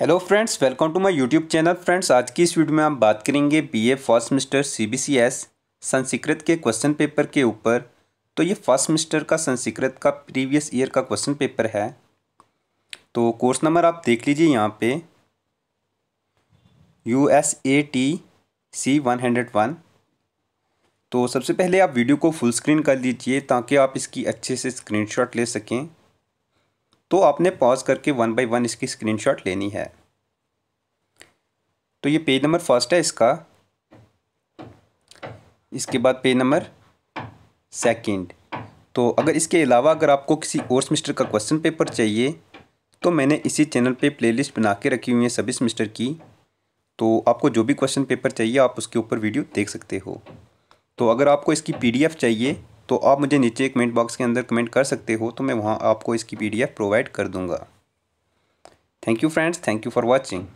hello friends welcome to my YouTube channel friends आज की इस वीडियो में हम बात करेंगे BA first semester CBCS Sanskrit के क्वेश्चन पेपर के ऊपर तो ये फर्स्ट सेमिस्टर का संस्कृत का प्रीवियस ईयर का क्वेश्चन पेपर है तो कोर्स नंबर आप देख लीजिए यहाँ पे U S A T C one hundred one तो सबसे पहले आप वीडियो को फुल स्क्रीन कर लीजिए ताकि आप इसकी अच्छे से स्क्रीन ले सकें तो आपने पॉज करके वन बाई वन इसकी स्क्रीनशॉट लेनी है तो ये पेज नंबर फर्स्ट है इसका इसके बाद पेज नंबर सेकंड तो अगर इसके अलावा अगर आपको किसी और सेमिस्टर का क्वेश्चन पेपर चाहिए तो मैंने इसी चैनल पे प्लेलिस्ट बना के रखी हुई है सभी सेमिस्टर की तो आपको जो भी क्वेश्चन पेपर चाहिए आप उसके ऊपर वीडियो देख सकते हो तो अगर आपको इसकी पीडीएफ चाहिए तो आप मुझे नीचे कमेंट बॉक्स के अंदर कमेंट कर सकते हो तो मैं वहाँ आपको इसकी पी प्रोवाइड कर दूँगा thank you friends thank you for watching